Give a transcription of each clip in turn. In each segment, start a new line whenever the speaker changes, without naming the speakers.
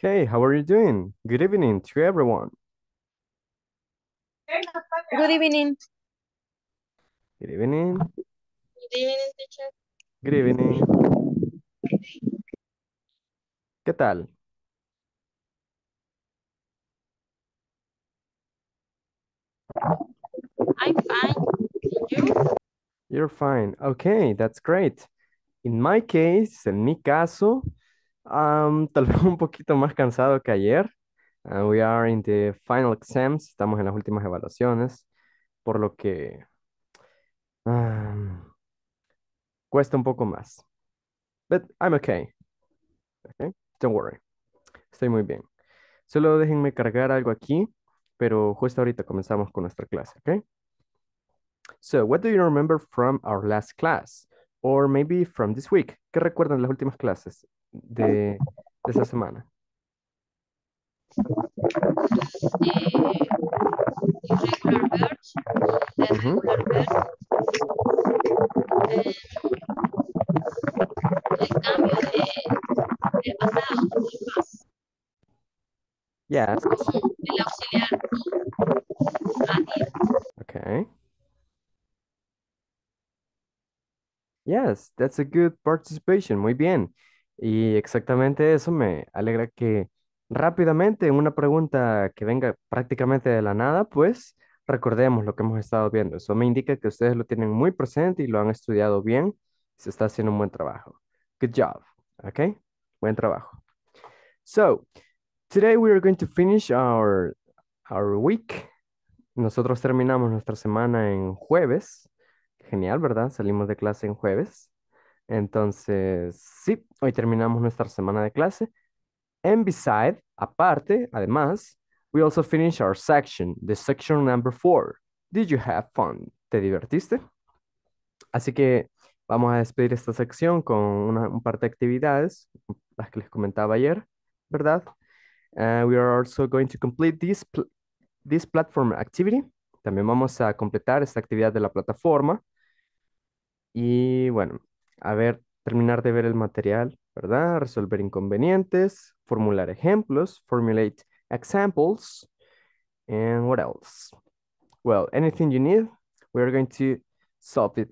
Hey, how are you doing? Good evening to everyone. Good evening. Good evening. Good evening, teacher. Good evening. ¿Qué tal? I'm fine. You? You're fine. Okay, that's great. In my case, en mi caso, tal vez un poquito más cansado que ayer. Ah, we are in the final exams, estamos en las últimas evaluaciones, por lo que cuesta un poco más. But I'm okay. okay. Don't worry. Estoy muy bien. Solo déjenme cargar algo aquí, pero justo ahorita comenzamos con nuestra clase, okay? So, what do you remember from our last class? Or maybe from this week? ¿Qué recuerdan las últimas clases? de, de esta semana? Yes. Okay. Yes, that's a good participation. Muy bien. Y exactamente eso me alegra que rápidamente, en una pregunta que venga prácticamente de la nada, pues recordemos lo que hemos estado viendo. Eso me indica que ustedes lo tienen muy presente y lo han estudiado bien. Se está haciendo un buen trabajo. Good job. Okay? Buen trabajo. So, today we are going to finish our, our week. Nosotros terminamos nuestra semana en jueves. Genial, ¿verdad? Salimos de clase en jueves. Entonces, sí, hoy terminamos nuestra semana de clase. And beside, aparte, además, we also finish our section, the section number four. Did you have fun? ¿Te divertiste? Así que vamos a despedir esta sección con una, un par de actividades, las que les comentaba ayer, ¿verdad? Eh, we are also going to complete this, this platform activity. También vamos a completar esta actividad de la plataforma. Y bueno, a ver, terminar de ver el material, ¿verdad? Resolver inconvenientes, formular ejemplos, formulate examples, and what else? Well, anything you need, we are going to solve it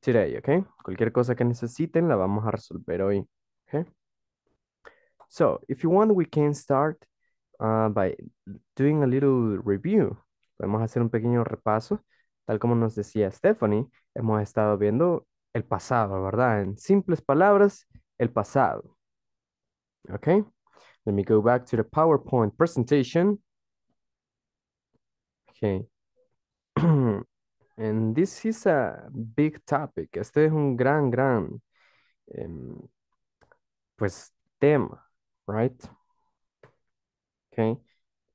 today, okay? Cualquier cosa que necesiten la vamos a resolver hoy, okay? So, if you want, we can start uh, by doing a little review. a hacer un pequeño repaso. Tal como nos decía Stephanie, hemos estado viendo el pasado, ¿verdad? En simples palabras, el pasado. Okay, let me go back to the PowerPoint presentation. Okay. And this is a big topic. Este es un gran, gran, em, pues, tema, right? Okay.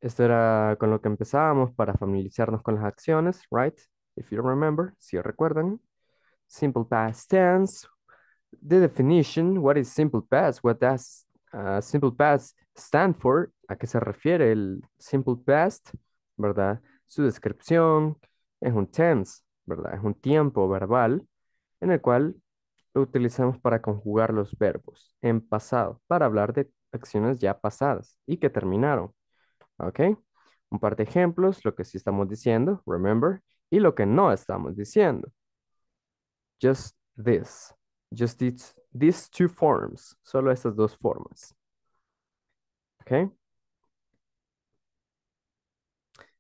Esto era con lo que empezábamos para familiarizarnos con las acciones, right? If you remember, si recuerdan simple past tense, the definition, what is simple past, what does uh, simple past stand for, a qué se refiere el simple past, ¿verdad? Su descripción es un tense, ¿verdad? Es un tiempo verbal en el cual lo utilizamos para conjugar los verbos en pasado, para hablar de acciones ya pasadas y que terminaron, ¿ok? Un par de ejemplos, lo que sí estamos diciendo, remember, y lo que no estamos diciendo. Just this. Just these, these two forms. Solo estas dos formas. ¿Ok?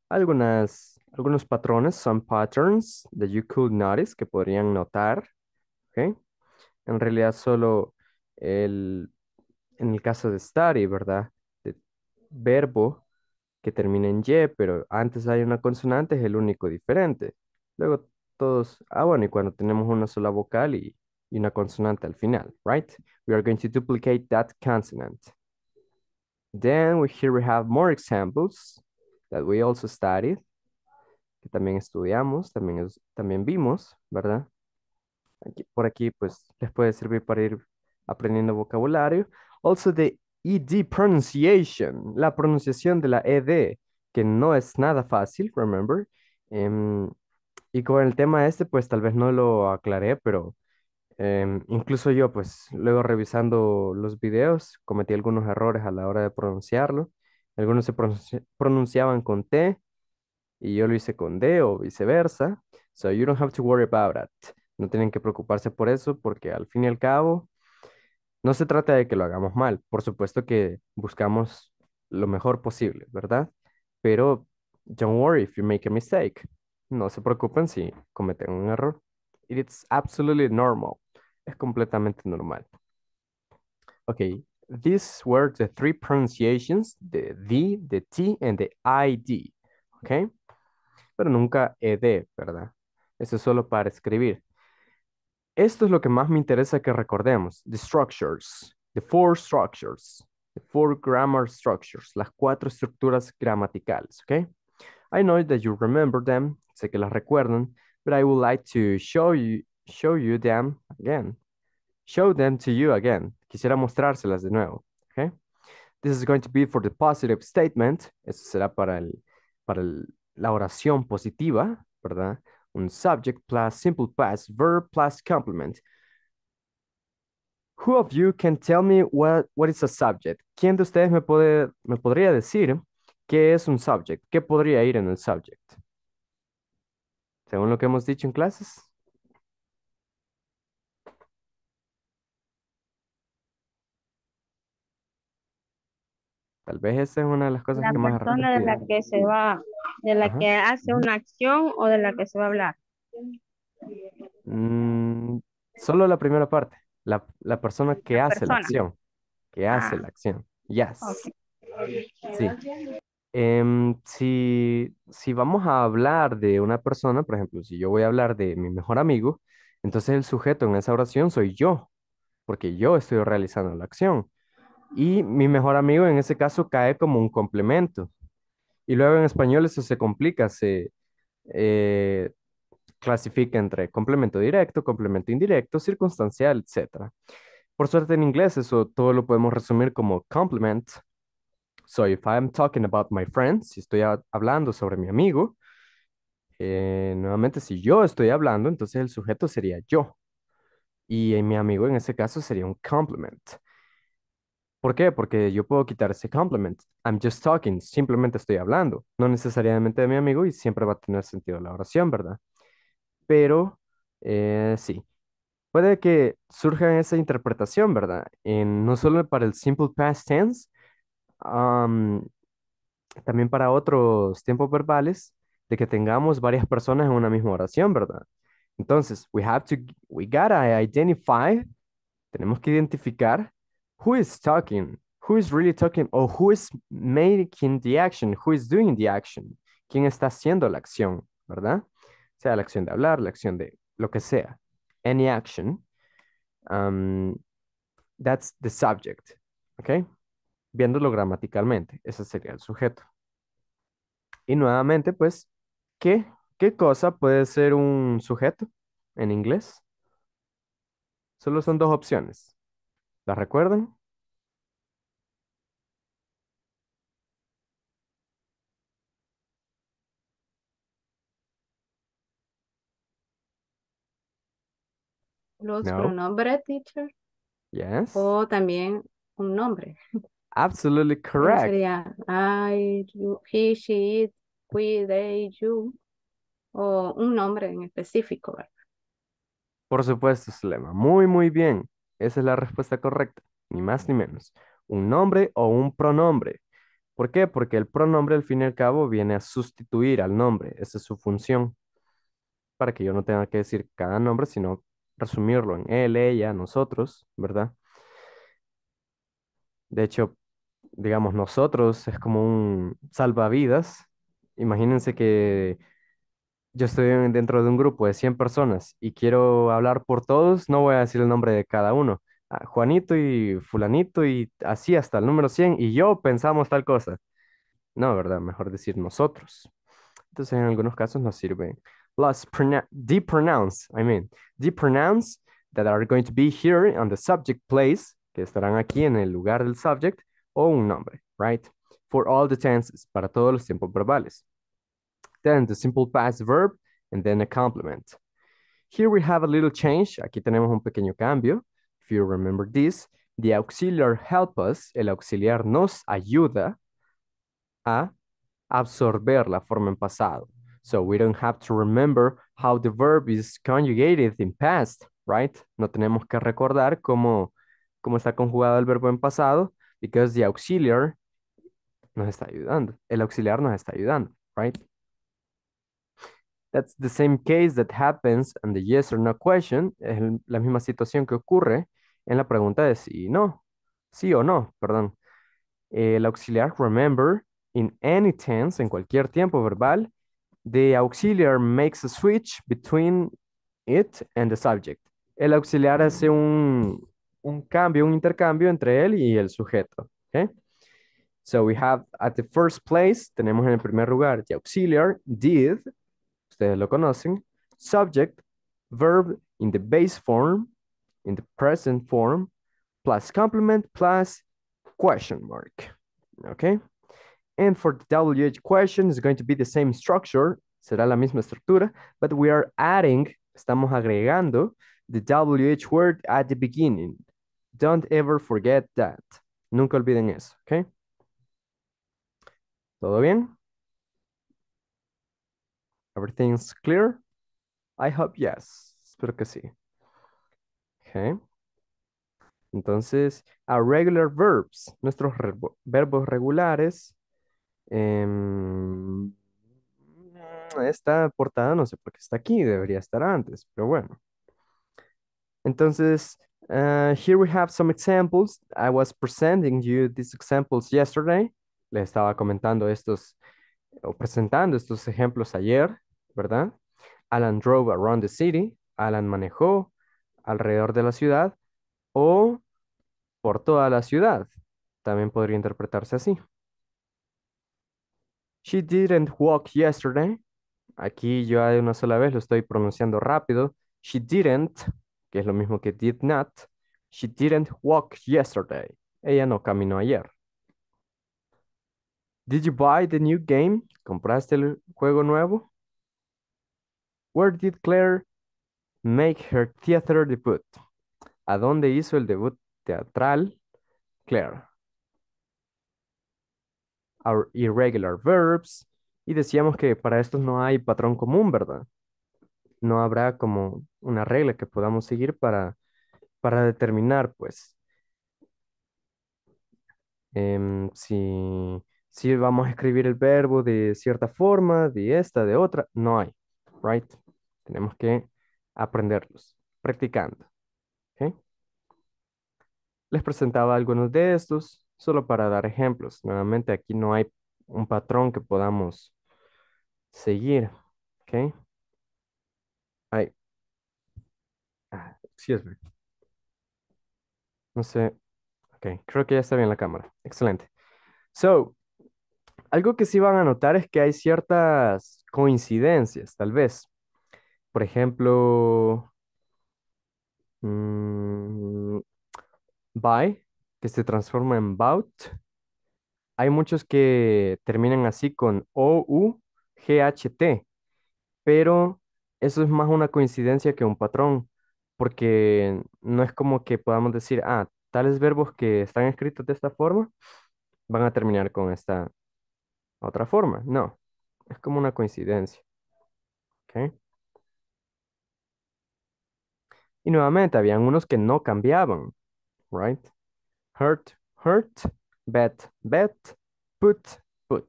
Algunas, algunos patrones, some patterns that you could notice, que podrían notar. ¿Ok? En realidad solo el, en el caso de study, ¿verdad? De verbo que termina en Y, pero antes hay una consonante, es el único diferente. Luego todos, ah, bueno, y cuando tenemos una sola vocal y, una consonante al final, right? We are going to duplicate that consonant. Then we, here we have more examples that we also studied, que también estudiamos, también, también vimos, ¿verdad? Aquí, por aquí, pues, les puede servir para ir aprendiendo vocabulario. Also the ED pronunciation, la pronunciación de la ED, que no es nada fácil, remember? Em, y con el tema este, pues tal vez no lo aclaré, pero em, incluso yo, pues luego revisando los videos, cometí algunos errores a la hora de pronunciarlo. Algunos se pronunciaban con T y yo lo hice con D o viceversa. So you don't have to worry about it. No tienen que preocuparse por eso porque al fin y al cabo no se trata de que lo hagamos mal. Por supuesto que buscamos lo mejor posible, ¿verdad? Pero don't worry if you make a mistake. No se preocupen si cometen un error. It's absolutely normal. Es completamente normal. Ok, these were the three pronunciations, the D, the T, and the ID. Ok, pero nunca ED, ¿verdad? Eso es solo para escribir. Esto es lo que más me interesa que recordemos. The structures, the four structures, the four grammar structures, las cuatro estructuras gramaticales, ¿ok? I know that you remember them, sé que las recuerdan, but I would like to show you, show you them again. Show them to you again. Quisiera mostrárselas de nuevo. Okay? This is going to be for the positive statement. Esto será para, el, para el, la oración positiva, ¿verdad? Un subject plus simple past verb plus complement. Who of you can tell me what, what is a subject? ¿Quién de ustedes me, puede, me podría decir qué es un subject? ¿Qué podría ir en el subject? según lo que hemos dicho en clases. Tal vez esa es una de las cosas que más... La persona de la que se va, de la que hace una acción o de la que se va a hablar. Mm, solo la primera parte, la, persona que hace la acción, que hace ah. la acción. Yes. Sí. Em, si, si vamos a hablar de una persona, por ejemplo, si yo voy a hablar de mi mejor amigo, entonces el sujeto en esa oración soy yo, porque yo estoy realizando la acción. Y mi mejor amigo en ese caso cae como un complemento. Y luego en español eso se complica, se eh, clasifica entre complemento directo, complemento indirecto, circunstancial, etc. Por suerte en inglés eso todo lo podemos resumir como complement So if I'm talking about my friends, si estoy hablando sobre mi amigo, eh, nuevamente si yo estoy hablando, entonces el sujeto sería yo. Y mi amigo en ese caso sería un complement. ¿Por qué? Porque yo puedo quitar ese complement. I'm just talking, simplemente estoy hablando, no necesariamente de mi amigo y siempre va a tener sentido la oración, ¿verdad? Pero eh, sí, puede que surja esa interpretación, ¿verdad? no solo para el simple past tense, también para otros tiempos verbales, de que tengamos varias personas en una misma oración, ¿verdad? Entonces, we have to, we gotta identify, tenemos que identificar who is talking, who is really talking, or who is making the action, who is doing the action, quién está haciendo la acción, ¿verdad? Sea la acción de hablar, la acción de lo que sea, any action. that's the subject, okay? viéndolo gramaticalmente, ese sería el sujeto. Y nuevamente, pues, ¿qué, qué cosa puede ser un sujeto en inglés? Solo son dos opciones. ¿La recuerdan? Los pronombres, teacher. Yes. O también un nombre. Absolutely correct. Sería I, you, he, she, it, we, they, you, o un nombre en específico, ¿verdad? Por supuesto, lema Muy, muy bien. Esa es la respuesta correcta, ni más ni menos. Un nombre o un pronombre. ¿Por qué? Porque el pronombre, al fin y al cabo, viene a sustituir al nombre. Esa es su función. Para que yo no tenga que decir cada nombre, sino resumirlo en él, ella, nosotros, ¿verdad? De hecho, digamos, nosotros es como un salvavidas. Imagínense que yo estoy dentro de un grupo de 100 personas y quiero hablar por todos, no voy a decir el nombre de cada uno. Ah, Juanito y fulanito y así hasta el número 100 y yo pensamos tal cosa. No, ¿verdad? Mejor decir nosotros. Entonces, en algunos casos nos sirven las de pronouns, I mean, the pronouns that are going to be here on the subject place, que estarán aquí en el lugar del subject, o un nombre, right? For all the tenses, para todos los tiempos verbales. Then the simple past verb and then a complement. Here we have a little change. Aquí tenemos un pequeño cambio. If you remember this, the auxiliar help us, el auxiliar nos ayuda a absorber la forma en pasado. So we don't have to remember how the verb is conjugated in past, right? No tenemos que recordar cómo, cómo está conjugado el verbo en pasado, because the auxiliar nos está ayudando. El auxiliar nos está ayudando, right? That's the same case that happens in the yes or no question. Es la misma situación que ocurre en la pregunta de sí no. Sí o no, perdón. El auxiliar, remember, in any tense, en cualquier tiempo verbal, the auxiliar makes a switch between it and the subject. El auxiliar hace un, un cambio, un intercambio entre él y el sujeto. Okay? So we have at the first place, tenemos en el primer lugar the auxiliar, did, ustedes lo conocen, subject, verb in the base form, in the present form, plus complement, plus question mark. Okay? And for the WH question, it's going to be the same structure, será la misma estructura, but we are adding, estamos agregando the WH word at the beginning. Don't ever forget that. Nunca olviden eso, ¿ok? ¿Todo bien? Everything's clear? I hope yes. Espero que sí. Ok. Entonces, our regular verbs, nuestros verbos regulares. Em, esta portada no sé por qué está aquí, debería estar antes, pero bueno. Entonces, Uh, here we have some examples. I was presenting you these examples yesterday. Le estaba comentando estos, o presentando estos ejemplos ayer, ¿verdad? Alan drove around the city. Alan manejó alrededor de la ciudad o por toda la ciudad. También podría interpretarse así. She didn't walk yesterday. Aquí yo de una sola vez lo estoy pronunciando rápido. She didn't que es lo mismo que did not. She didn't walk yesterday. Ella no caminó ayer. Did you buy the new game? ¿Compraste el juego nuevo? Where did Claire make her theater debut? ¿A dónde hizo el debut teatral Claire? Our irregular verbs. Y decíamos que para estos no hay patrón común, ¿verdad? No habrá como una regla que podamos seguir para, para determinar, pues, em, si, si vamos a escribir el verbo de cierta forma, de esta, de otra, no hay, right? Tenemos que aprenderlos, practicando. Les presentaba algunos de estos, solo para dar ejemplos. Nuevamente, aquí no hay un patrón que podamos seguir. ¿okay? Ah, excuse No sé. Ok, creo que ya está bien la cámara. Excelente. So, algo que sí van a notar es que hay ciertas coincidencias, tal vez. Por ejemplo, mm, by, que se transforma en bout. Hay muchos que terminan así con O-U-G-H-T, pero eso es más una coincidencia que un patrón porque no es como que podamos decir, ah, tales verbos que están escritos de esta forma van a terminar con esta otra forma. No, es como una coincidencia. ¿Okay? Y nuevamente, habían unos que no cambiaban, right? Hurt, hurt, bet, bet, put, put.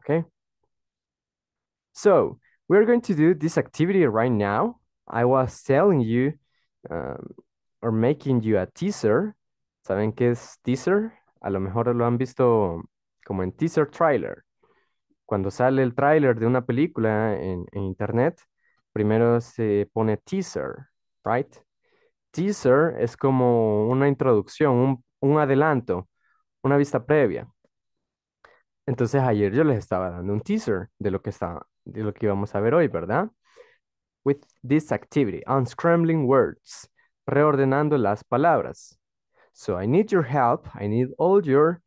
Okay? So, we are going to do this activity right now. I was telling you um, or making you a teaser. ¿Saben qué es teaser? A lo mejor lo han visto como en teaser trailer. Cuando sale el trailer de una película en, internet, primero se pone teaser, right? Teaser es como una introducción, un, adelanto, una vista previa. Entonces ayer yo les estaba dando un teaser de lo que está, de lo que íbamos a ver hoy, ¿verdad? with this activity, unscrambling words, reordenando las palabras. So I need your help, I need all your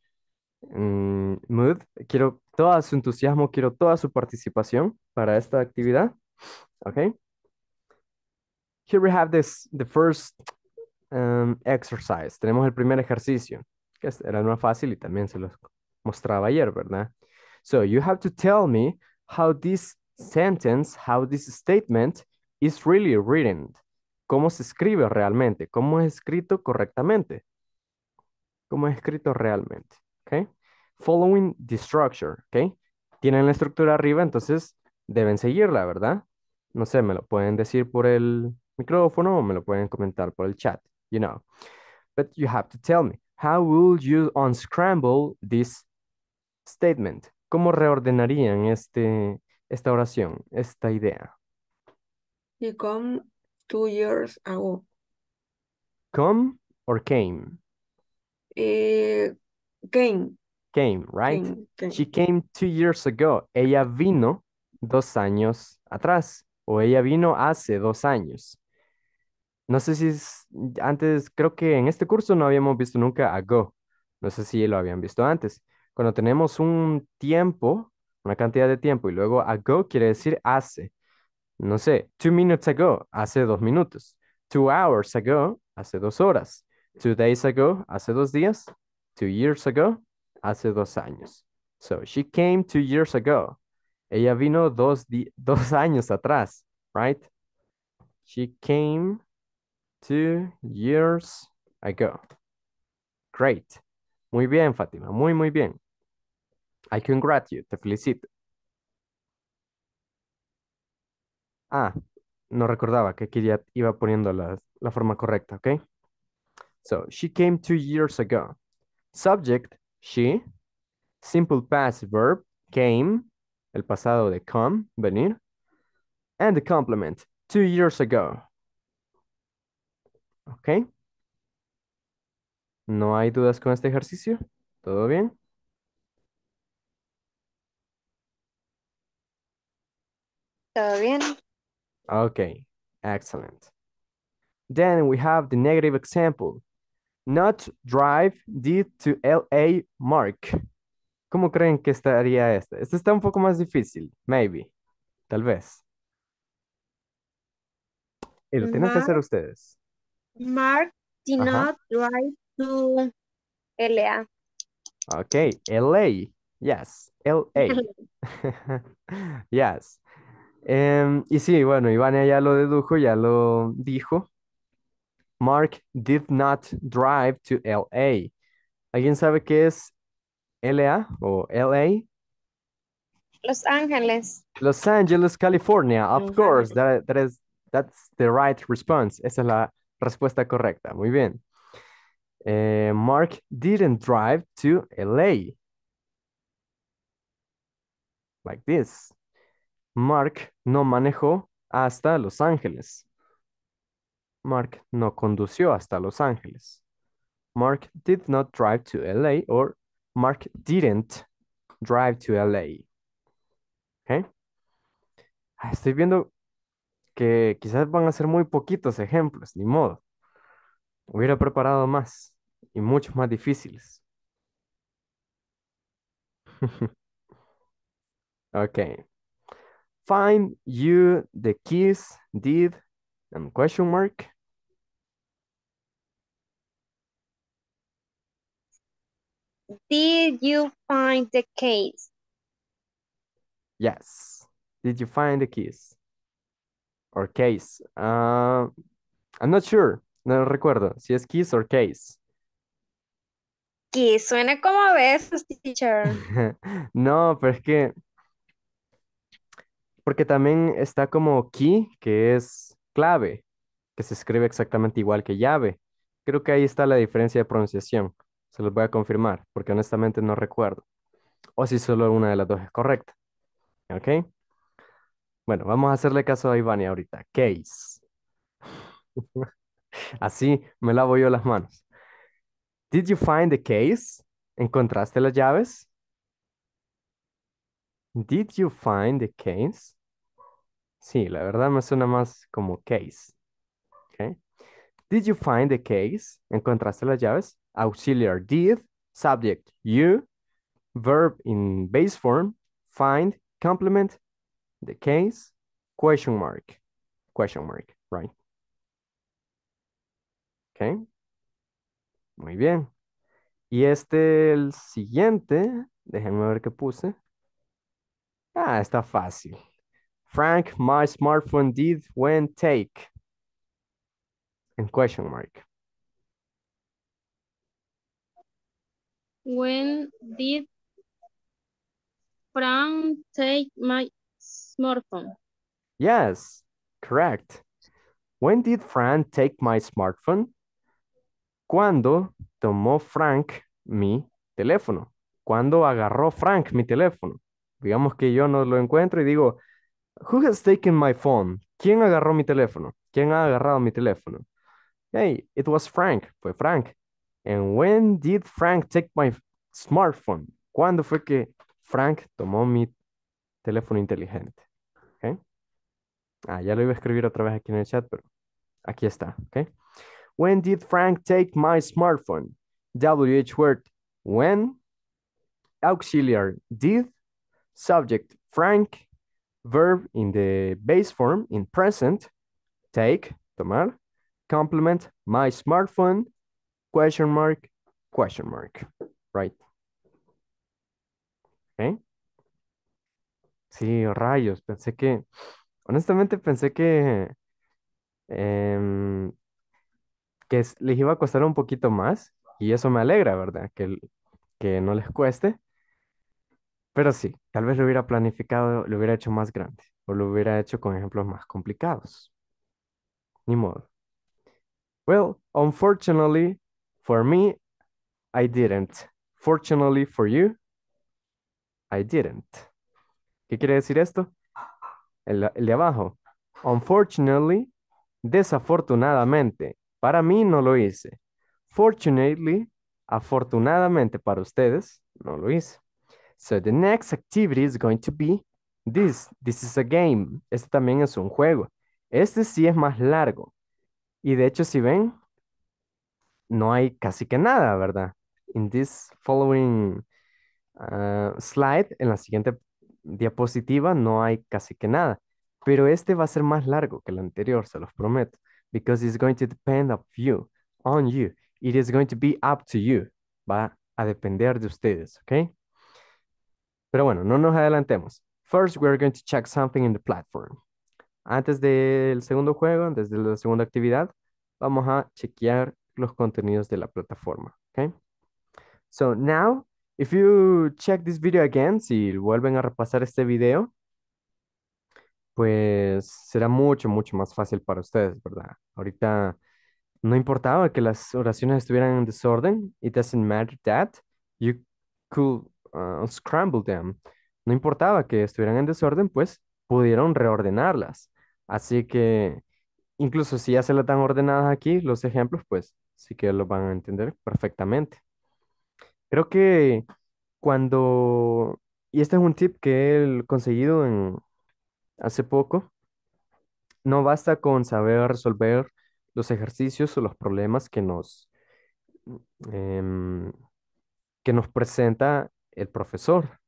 mm, mood, quiero todo su entusiasmo, quiero toda su participación para esta actividad. Ok. Here we have this, the first um, exercise. Tenemos el primer ejercicio, que era más fácil y también se los mostraba ayer, ¿verdad? So you have to tell me how this sentence, how this statement is really written. ¿Cómo se escribe realmente? ¿Cómo es escrito correctamente? ¿Cómo es escrito realmente? ¿Okay? Following the structure, Okay. Tienen la estructura arriba, entonces deben seguirla, ¿verdad? No sé, me lo pueden decir por el micrófono o me lo pueden comentar por el chat, you know. But you have to tell me, how will you unscramble this statement? ¿Cómo reordenarían este, esta oración, esta idea. You come two years ago. Come or came? Eh, came. Came, right? She came two years ago. Ella vino dos años atrás. O ella vino hace dos años. No sé si antes, creo que en este curso no habíamos visto nunca ago. No sé si lo habían visto antes. Cuando tenemos un tiempo una cantidad de tiempo y luego ago quiere decir hace. No sé, two minutes ago, hace dos minutos. Two hours ago, hace dos horas. Two days ago, hace dos días. Two years ago, hace dos años. So she came two years ago. Ella vino dos, años atrás, right? She came two years ago. Great. Muy bien, Fátima. Muy, muy bien. I congratulate, te felicito. Ah, no recordaba que aquí ya iba poniendo la, la forma correcta, ¿ok? So, she came two years ago. Subject, she. Simple past verb, came. El pasado de come, venir. And the complement, two years ago. ¿Ok? ¿No hay dudas con este ejercicio? ¿Todo bien? Está bien. Okay, excellent. Then we have the negative example. Not drive did to LA Mark. ¿Cómo creen que estaría esta? Esta está un poco más difícil, maybe, tal vez. Y lo tienen Mark, que hacer ustedes. Mark did Ajá. not drive to LA. Okay, LA. Yes, LA. yes. Em, y sí, bueno, Ivania ya lo dedujo, ya lo dijo. Mark did not drive to LA. ¿Alguien sabe qué es LA o LA? Los Ángeles. Los Ángeles, California. Of course, that, is, that's the right response. Esa es la respuesta correcta. Muy bien. Eh, Mark didn't drive to LA. Like this. Mark no manejó hasta Los Ángeles. Mark no condució hasta Los Ángeles. Mark did not drive to LA or Mark didn't drive to LA. ¿Okay? Ah, estoy viendo que quizás van a ser muy poquitos ejemplos, ni modo. Hubiera preparado más y muchos más difíciles. ok. Find you the keys, did, and question mark. Did you find the keys? Yes. Did you find the keys? Or case. Uh, I'm not sure. No recuerdo si es keys or case. Keys. Suena como besos, teacher. no, pero es que Porque también está como key, que es clave, que se escribe exactamente igual que llave. Creo que ahí está la diferencia de pronunciación. Se los voy a confirmar, porque honestamente no recuerdo. O si solo una de las dos es correcta. ¿Ok? Bueno, vamos a hacerle caso a Ivani ahorita. Case. Así me lavo yo las manos. Did you find the case? ¿Encontraste las llaves? Did you find the case? Sí, la verdad me suena más como case. Okay. Did you find the case? ¿Encontraste las llaves? Auxiliar did, subject you, verb in base form, find, complement, the case, question mark, question mark, right? Okay. Muy bien. Y este, el siguiente, déjenme ver qué puse. Ah, está fácil. Frank, my smartphone did when take. En question mark. When did Frank take my smartphone? Yes, correct. When did Frank take my smartphone? Cuando tomó Frank mi teléfono? Cuando agarró Frank mi teléfono? digamos que yo no lo encuentro y digo, Who has taken my phone? ¿Quién agarró mi teléfono? ¿Quién ha agarrado mi teléfono? Hey, it was Frank. Fue Frank. And when did Frank take my smartphone? ¿Cuándo fue que Frank tomó mi teléfono inteligente? ¿Okay? Ah, ya lo iba a escribir otra vez aquí en el chat, pero aquí está. ¿okay? When did Frank take my smartphone? WH word. When. Auxiliar. Did subject Frank, verb in the base form in present, take, tomar, complement, my smartphone, question mark, question mark, right? Okay. Sí, rayos, pensé que, honestamente pensé que, em, que les iba a costar un poquito más y eso me alegra, ¿verdad? Que, que no les cueste. Pero sí, tal vez lo hubiera planificado, lo hubiera hecho más grande o lo hubiera hecho con ejemplos más complicados. Ni modo. Well, unfortunately for me, I didn't. Fortunately for you, I didn't. ¿Qué quiere decir esto? El, el de abajo. Unfortunately, desafortunadamente, para mí no lo hice. Fortunately, afortunadamente para ustedes, no lo hice. So the next activity is going to be this. This is a game. Este también es un juego. Este sí es más largo. Y de hecho, si ven, no hay casi que nada, ¿verdad? In this following uh, slide, en la siguiente diapositiva, no hay casi que nada. Pero este va a ser más largo que el anterior, se los prometo. Because it's going to depend of you, on you. It is going to be up to you. Va a depender de ustedes, ¿ok? Pero bueno, no nos adelantemos. First, we're going to check something in the platform. Antes del segundo juego, antes de la segunda actividad, vamos a chequear los contenidos de la plataforma. Okay? So now, if you check this video again, si vuelven a repasar este video, pues será mucho, mucho más fácil para ustedes, ¿verdad? Ahorita no importaba que las oraciones estuvieran en desorden. It doesn't matter that. You could Ah, scramble them. No importaba que estuvieran en desorden, pues pudieron reordenarlas. Así que incluso si ya se las dan ordenadas aquí, los ejemplos, pues sí que lo van a entender perfectamente. Creo que cuando, y este es un tip que he conseguido en, hace poco, no basta con saber resolver los ejercicios o los problemas que nos, em, que nos presenta el profesor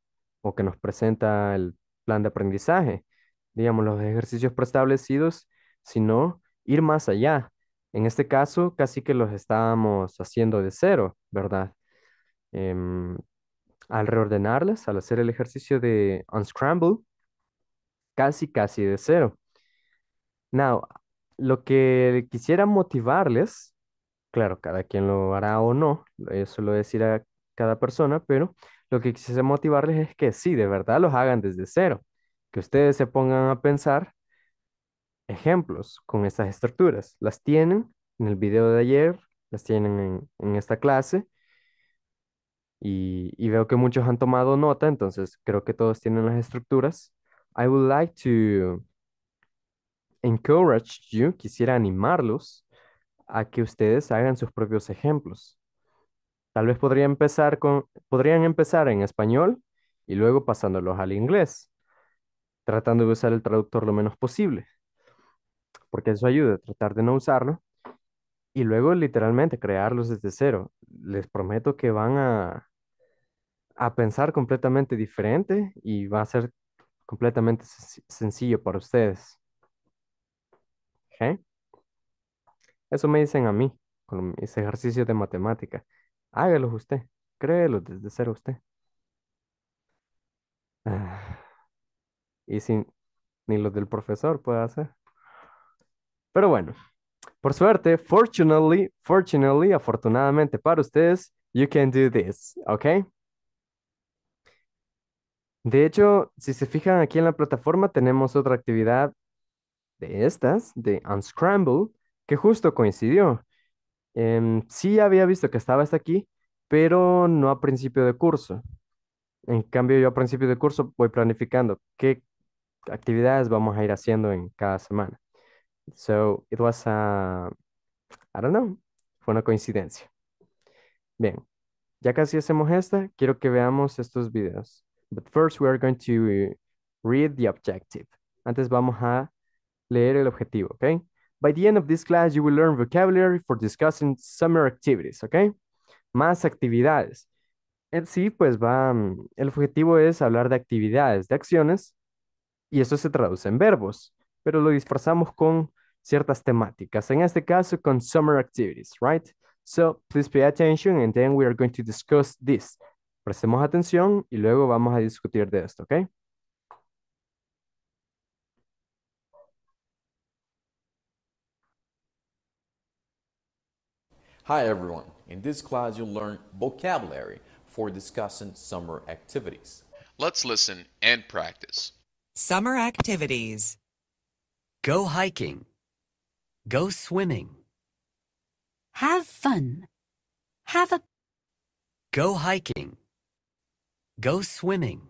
o que nos presenta el plan de aprendizaje, digamos, los ejercicios preestablecidos, sino ir más allá. En este caso, casi que los estábamos haciendo de cero, ¿verdad? Em, al reordenarles, al hacer el ejercicio de unscramble, casi, casi de cero. Now, lo que quisiera motivarles, claro, cada quien lo hará o no, eso lo decirá cada persona, pero lo que quise motivarles es que sí, de verdad los hagan desde cero, que ustedes se pongan a pensar ejemplos con estas estructuras. Las tienen en el video de ayer, las tienen en, esta clase y, y veo que muchos han tomado nota, entonces creo que todos tienen las estructuras. I would like to encourage you, quisiera animarlos a que ustedes hagan sus propios ejemplos. Tal vez podrían empezar en español y luego pasándolos al inglés, tratando de usar el traductor lo menos posible, porque eso ayuda a tratar de no usarlo y luego literalmente crearlos desde cero. Les prometo que van a, pensar completamente diferente y va a ser completamente sencillo para ustedes. ¿Qué? Eso me dicen a mí con mis ejercicios de matemática. Hágalos usted, Créelo desde cero usted. y sin, ni los del profesor puede hacer. Pero bueno, por suerte, fortunately, fortunately, afortunadamente para ustedes, you can do this, ¿ok? De hecho, si se fijan aquí en la plataforma, tenemos otra actividad de estas, de Unscramble, que justo coincidió. Em, sí había visto que estaba hasta aquí, pero no a principio de curso. En cambio, yo a principio de curso voy planificando qué actividades vamos a ir haciendo en cada semana. So it was a, I don't know, fue una coincidencia. Bien, ya casi hacemos esta, quiero que veamos estos videos. But first we are going to read the objective. Antes vamos a leer el objetivo, ¿ok? By the end of this class, you will learn vocabulary for discussing summer activities, ¿ok? Más actividades. sí, pues va, mm, el objetivo es hablar de actividades, de acciones, y eso se traduce en verbos, pero lo disfrazamos con ciertas temáticas. En este caso, con summer activities, right? So, please pay attention and then we are going to discuss this. Prestemos atención y luego vamos a discutir de esto, ¿ok? Hi everyone, in this class you'll learn vocabulary for discussing summer activities. Let's listen and practice. Summer activities. Go hiking. Go swimming. Have fun. Have a... Go hiking. Go swimming.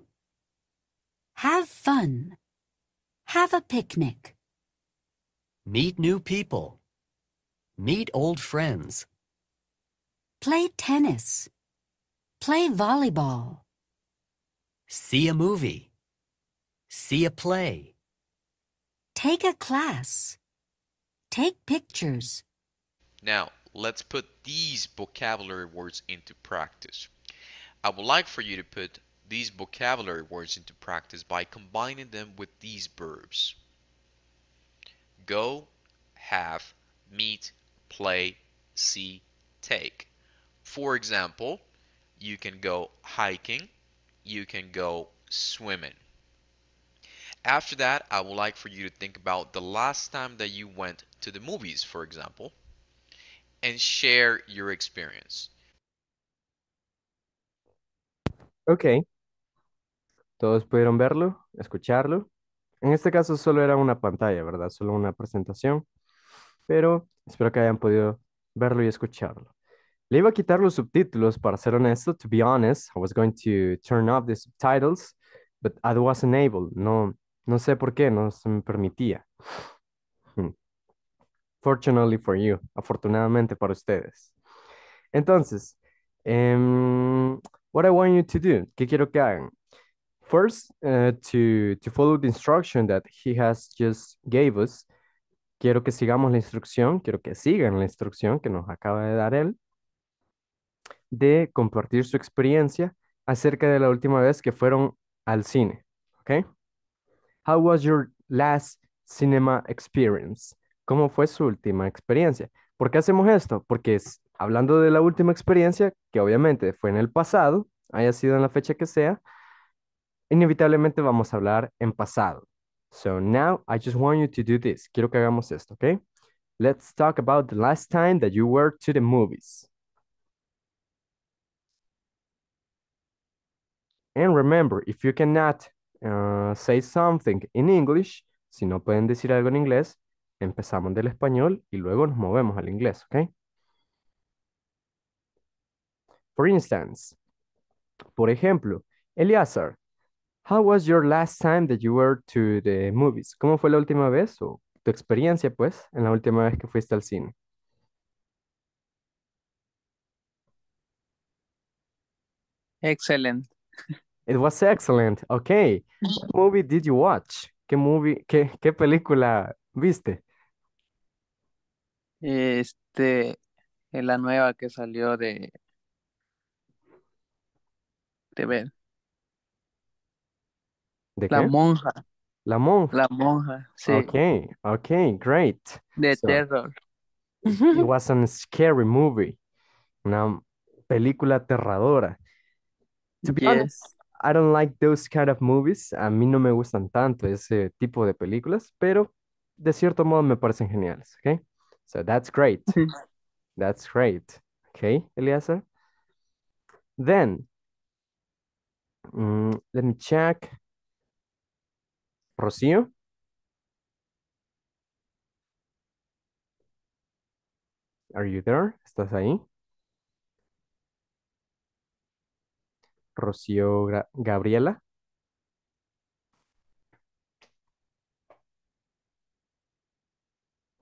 Have fun. Have a picnic. Meet new people. Meet old friends. Play tennis. Play volleyball. See a movie. See a play. Take a class. Take pictures. Now, let's put these vocabulary words into practice. I would like for you to put these vocabulary words into practice by combining them with these verbs. Go, have, meet, play, see, take. For example, you can go hiking, you can go swimming. After that, I would like for you to think about the last time that you went to the movies, for example, and share your experience. Ok, todos pudieron verlo, escucharlo. En este caso solo era una pantalla, ¿verdad? Solo una presentación, pero espero que hayan podido verlo y escucharlo. Le iba a quitar los subtítulos, para ser honesto. To be honest, I was going to turn off the subtitles, but I wasn't able. No, no sé por qué, no se me permitía. Hmm. Fortunately for you, afortunadamente para ustedes. Entonces, um, what I want you to do, ¿qué quiero que hagan? First, eh, to, to follow the instruction that he has just gave us. Quiero que sigamos la instrucción, quiero que sigan la instrucción que nos acaba de dar él de compartir su experiencia acerca de la última vez que fueron al cine. ¿Ok? How was your last cinema experience? ¿Cómo fue su última experiencia? ¿Por qué hacemos esto? Porque hablando de la última experiencia, que obviamente fue en el pasado, haya sido en la fecha que sea, inevitablemente vamos a hablar en pasado. So now I just want you to do this. Quiero que hagamos esto, ¿ok? Let's talk about the last time that you were to the movies. And remember, if you cannot uh, say something in English, si no pueden decir algo en inglés, empezamos del español y luego nos movemos al inglés, ¿ok? For instance, por ejemplo, Eliasar, how was your last time that you were to the movies? ¿Cómo fue la última vez o tu experiencia, pues, en la última vez que fuiste al cine? Excelente. It was excellent. Okay. What movie did you watch? ¿Qué movie, qué, qué película viste? Este, la nueva que salió de, de ver. ¿De La monja. La monja. La monja, sí. Okay, okay, great. De terror. It was a scary movie. Una película aterradora. To be honest, I don't like those kind of movies. A mí no me gustan tanto ese tipo de películas, pero de cierto modo me parecen geniales, ¿ok? So that's great. That's great. ¿Ok, Eliasa. Then, mm, let me check. Rocío. Are you there? ¿Estás ahí? Rocío Gabriela.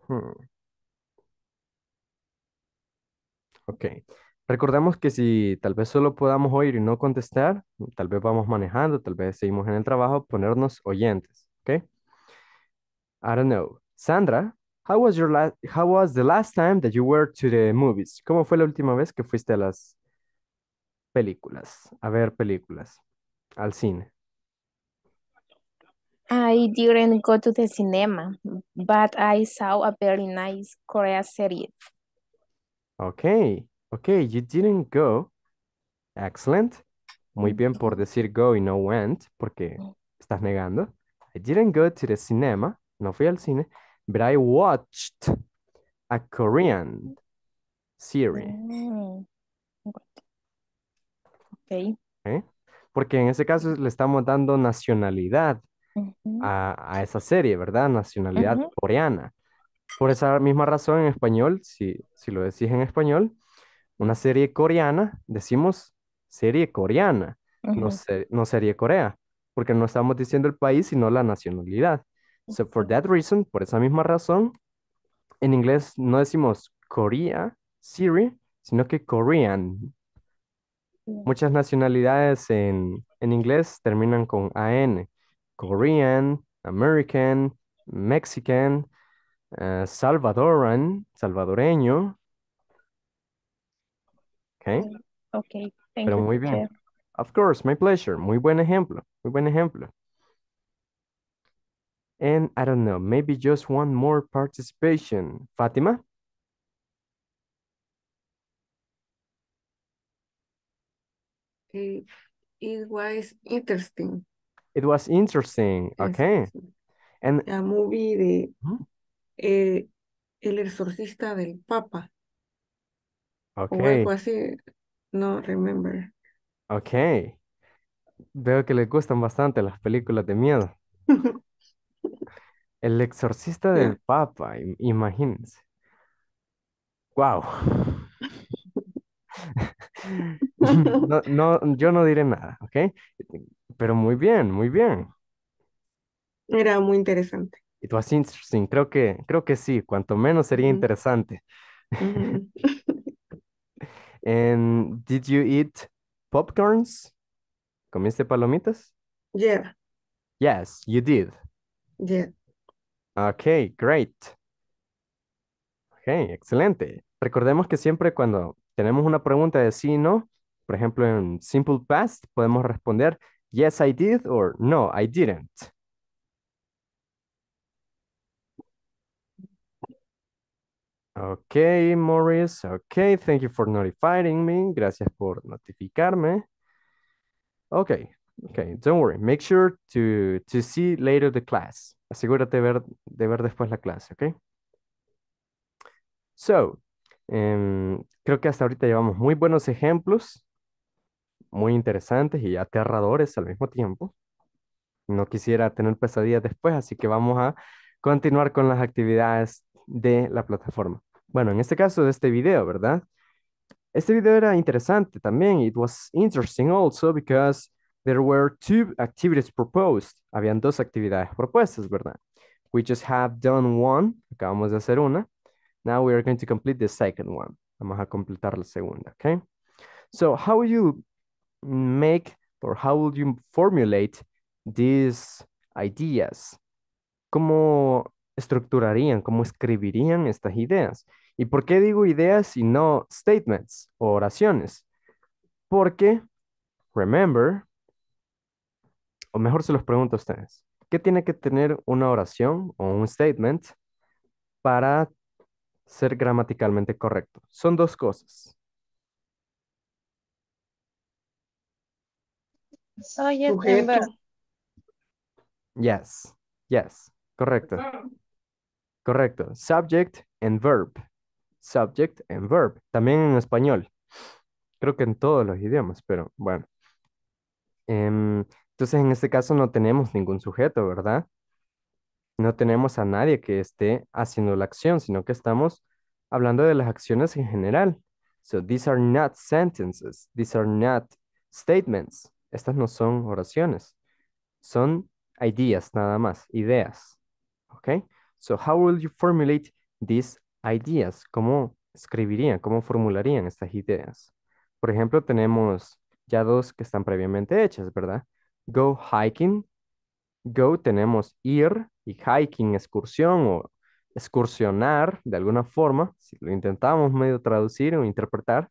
Hmm. ok. Recordemos que si tal vez solo podamos oír y no contestar, tal vez vamos manejando, tal vez seguimos en el trabajo, ponernos oyentes. Ok. I don't know. Sandra, how was your how was the last time that you were to the movies? ¿Cómo fue la última vez que fuiste a las películas, a ver películas, al cine. I didn't go to the cinema, but I saw a very nice Korean series. Okay, okay, you didn't go. Excellent. Muy bien por decir go y no went, porque estás negando. I didn't go to the cinema, no fui al cine, but I watched a Korean series. Mm. ¿Eh? Porque en ese caso le estamos dando nacionalidad a, esa serie, ¿verdad? Nacionalidad coreana. Por esa misma razón, en español, si, si lo decís en español, una serie coreana, decimos serie coreana, no, no serie Corea, porque no estamos diciendo el país, sino la nacionalidad. So, for that reason, por esa misma razón, en inglés no decimos Korea Siri, sino que Korean Mm. Muchas nacionalidades en, inglés terminan con AN. Korean, American, Mexican, eh, Salvadoran, salvadoreño. Okay. Mm, thank Pero muy bien. Of course, my pleasure. Muy buen ejemplo. Muy buen ejemplo. And I don't know, maybe just one more participation. Fátima? It, was interesting. It was interesting. Okay. And a movie de eh, El exorcista del Papa. Okay. No remember. Okay. Veo que le gustan bastante las películas de miedo. El exorcista del Papa, imagínense. Wow. No, no, yo no diré nada, ¿ok? Pero muy bien, muy bien. Era muy interesante. It was interesting. Creo que, creo que sí, cuanto menos sería interesante. did you eat popcorns? ¿Comiste palomitas? Yeah. Yes, you did. Yeah. Okay, great. Okay, excelente. Recordemos que siempre cuando tenemos una pregunta de sí y no, por ejemplo, en simple past podemos responder yes I did or no I didn't. Ok, Morris. Ok, thank you for notifying me. Gracias por notificarme. Ok, ok, don't worry. Make sure to, see later the class. Asegúrate de ver, después la clase, ok? So, em, creo que hasta ahorita llevamos muy buenos ejemplos muy interesantes y aterradores al mismo tiempo. No quisiera tener pesadillas después, así que vamos a continuar con las actividades de la plataforma. Bueno, en este caso de este video, ¿verdad? Este video era interesante también. It was interesting also because there were two activities proposed. Habían dos actividades propuestas, ¿verdad? We just have done one. Acabamos de hacer una. Now we are going to complete the second one. Vamos a completar la segunda, ¿ok? So how you make or how would you formulate these ideas? ¿Cómo estructurarían, cómo escribirían estas ideas? ¿Y por qué digo ideas y no statements o oraciones? Porque, remember, o mejor se los pregunto a ustedes, ¿qué tiene que tener una oración o un statement para ser gramaticalmente correcto? Son dos cosas. Oh, yes, Yes, yes, correcto. Correcto. Subject and verb. Subject and verb. También en español. Creo que en todos los idiomas, pero bueno. Em, entonces, en este caso no tenemos ningún sujeto, ¿verdad? No tenemos a nadie que esté haciendo la acción, sino que estamos hablando de las acciones en general. So, these are not sentences. These are not statements estas no son oraciones, son ideas nada más, ideas. ¿Ok? So, how will you formulate these ideas? ¿Cómo escribirían, cómo formularían estas ideas? Por ejemplo, tenemos ya dos que están previamente hechas, ¿verdad? Go hiking. Go tenemos ir y hiking, excursión o excursionar de alguna forma, si lo intentamos medio traducir o interpretar.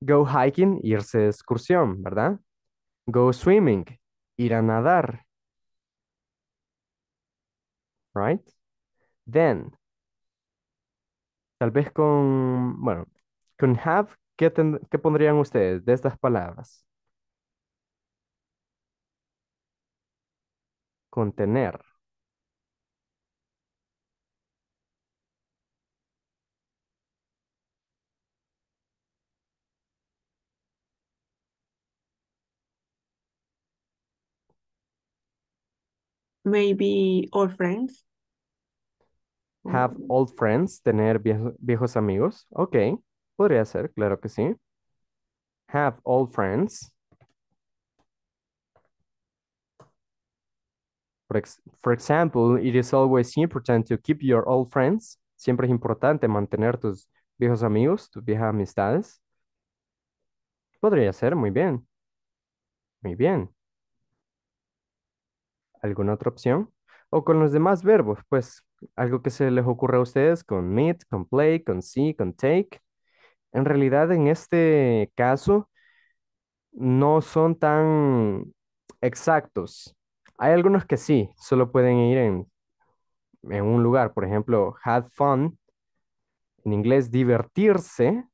Go hiking, irse de excursión, ¿verdad? Go swimming, ir a nadar. Right? Then, tal vez con, bueno, con have, ¿qué, pondrían ustedes de estas palabras? Contener. Maybe old friends. Have mm. old friends, tener viejos amigos. Ok, podría ser, claro que sí. Have old friends. for example, it is always important to keep your old friends. Siempre es importante mantener tus viejos amigos, tus viejas amistades. Podría ser, muy bien. Muy bien alguna otra opción. O con los demás verbos, pues algo que se les ocurra a ustedes con meet, con play, con see, con take. En realidad, en este caso, no son tan exactos. Hay algunos que sí, solo pueden ir en, en un lugar. Por ejemplo, have fun. En inglés, divertirse.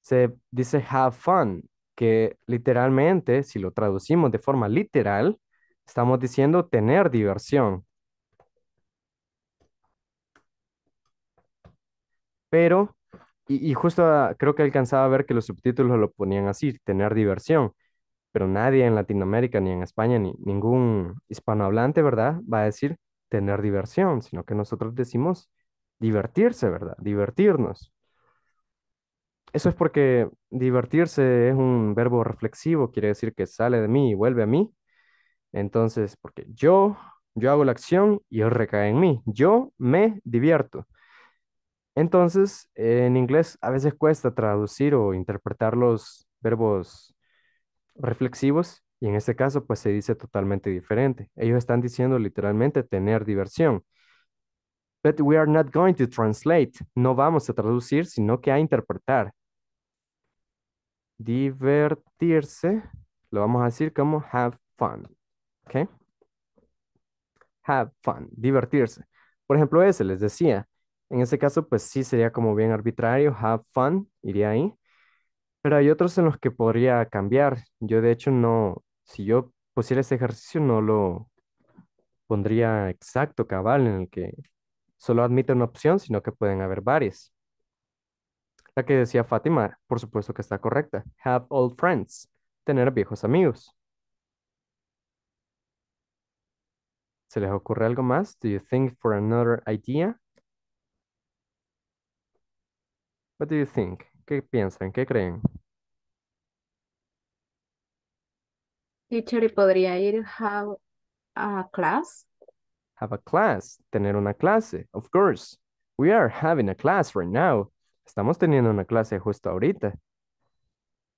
Se dice have fun, que literalmente, si lo traducimos de forma literal, Estamos diciendo tener diversión. Pero, y, justo ah, creo que alcanzaba a ver que los subtítulos lo ponían así, tener diversión. Pero nadie en Latinoamérica, ni en España, ni ningún hispanohablante, ¿verdad? Va a decir tener diversión, sino que nosotros decimos divertirse, ¿verdad? Divertirnos. Eso es porque divertirse es un verbo reflexivo, quiere decir que sale de mí y vuelve a mí, entonces, porque yo, yo hago la acción y recae en mí. Yo me divierto. Entonces, en inglés a veces cuesta traducir o interpretar los verbos reflexivos y en este caso pues se dice totalmente diferente. Ellos están diciendo literalmente tener diversión. But we are not going to translate. No vamos a traducir, sino que a interpretar. Divertirse, lo vamos a decir como have fun. ¿Ok? Have fun, divertirse. Por ejemplo, ese les decía. En ese caso, pues sí sería como bien arbitrario. Have fun, iría ahí. Pero hay otros en los que podría cambiar. Yo de hecho no, si yo pusiera ese ejercicio, no lo pondría exacto, cabal, en el que solo admite una opción, sino que pueden haber varias. La que decía Fátima, por supuesto que está correcta. Have old friends, tener viejos amigos. ¿Se les ocurre algo más? Do you think for another idea? What do you think? ¿Qué piensan? ¿Qué creen? Teacher, ¿podría ir have a class? Have a class. Tener una clase. Of course. We are having a class right now. Estamos teniendo una clase justo ahorita.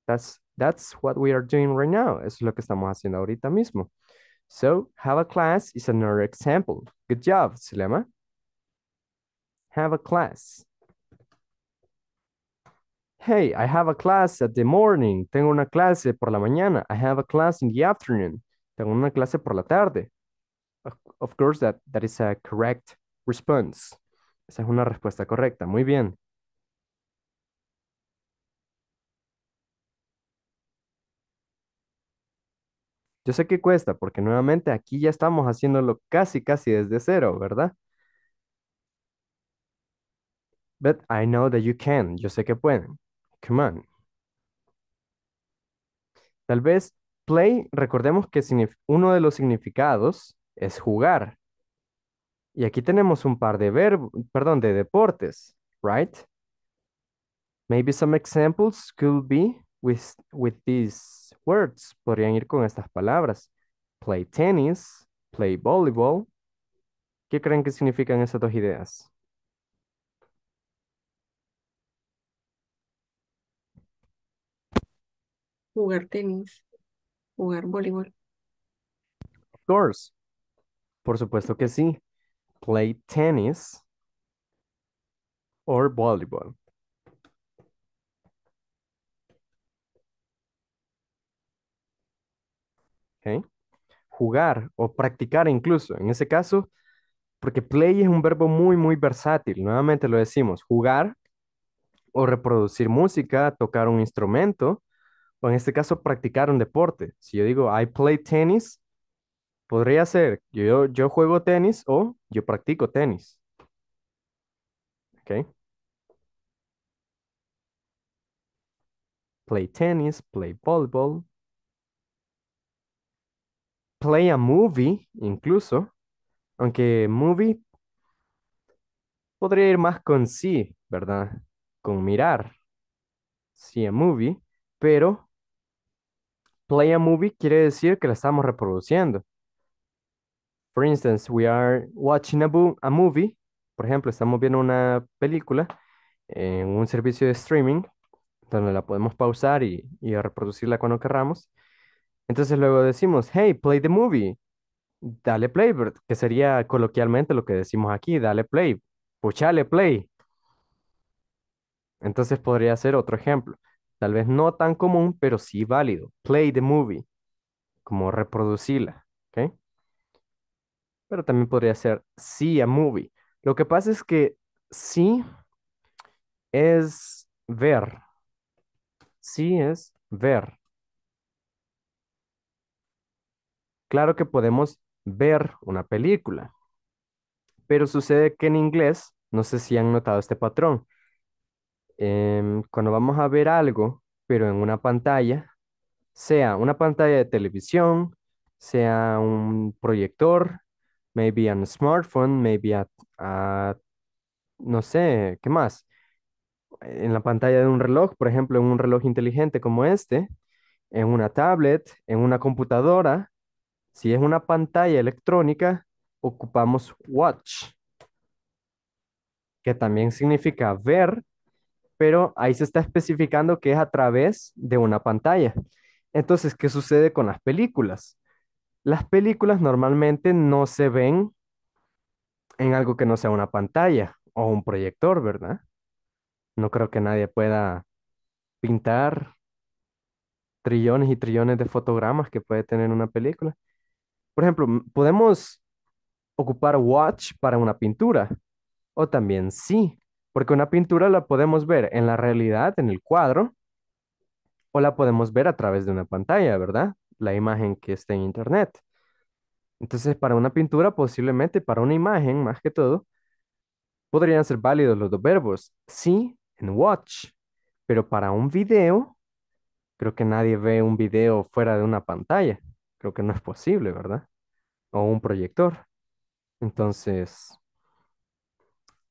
That's, that's what we are doing right now. es lo que estamos haciendo ahorita mismo. So, have a class is another example. Good job, Sulema. Have a class. Hey, I have a class at the morning. Tengo una clase por la mañana. I have a class in the afternoon. Tengo una clase por la tarde. Of course, that, that is a correct response. Esa es una respuesta correcta. Muy bien. Yo sé que cuesta, porque nuevamente aquí ya estamos haciéndolo casi, casi desde cero, ¿verdad? But I know that you can. Yo sé que pueden. Come on. Tal vez play, recordemos que uno de los significados es jugar. Y aquí tenemos un par de verbos, perdón, de deportes, right? Maybe some examples could be with, with these words podrían ir con estas palabras. Play tennis, play volleyball. ¿Qué creen que significan esas dos ideas? Jugar tenis, jugar voleibol. Of course. Por supuesto que sí. Play tennis or volleyball. Jugar o practicar incluso. En ese caso, porque play es un verbo muy, muy versátil. Nuevamente lo decimos, jugar o reproducir música, tocar un instrumento, o en este caso practicar un deporte. Si yo digo, I play tennis, podría ser, yo, yo juego tenis o yo practico tenis. Play tennis, play volleyball, Play a Movie, incluso, aunque Movie podría ir más con sí, ¿verdad? Con mirar, sí, a Movie, pero Play a Movie quiere decir que la estamos reproduciendo. Por instance, we are watching a, movie, por ejemplo, estamos viendo una película en un servicio de streaming donde la podemos pausar y, y reproducirla cuando queramos. Entonces luego decimos, hey, play the movie. Dale play, que sería coloquialmente lo que decimos aquí, dale play, puchale play. Entonces podría ser otro ejemplo, tal vez no tan común, pero sí válido. Play the movie, como reproducirla, ¿ok? Pero también podría ser see a movie. Lo que pasa es que sí es ver. Sí es ver. Claro que podemos ver una película, pero sucede que en inglés, no sé si han notado este patrón, em, cuando vamos a ver algo, pero en una pantalla, sea una pantalla de televisión, sea un proyector, maybe un smartphone, maybe a, a, no sé, ¿qué más? En la pantalla de un reloj, por ejemplo, en un reloj inteligente como este, en una tablet, en una computadora, si es una pantalla electrónica, ocupamos watch, que también significa ver, pero ahí se está especificando que es a través de una pantalla. Entonces, ¿qué sucede con las películas? Las películas normalmente no se ven en algo que no sea una pantalla o un proyector, ¿verdad? No creo que nadie pueda pintar trillones y trillones de fotogramas que puede tener una película. Por ejemplo, podemos ocupar watch para una pintura o también sí, porque una pintura la podemos ver en la realidad, en el cuadro, o la podemos ver a través de una pantalla, ¿verdad? La imagen que está en internet. Entonces, para una pintura, posiblemente para una imagen, más que todo, podrían ser válidos los dos verbos, sí en watch, pero para un video, creo que nadie ve un video fuera de una pantalla que no es posible, ¿verdad? O un proyector. Entonces,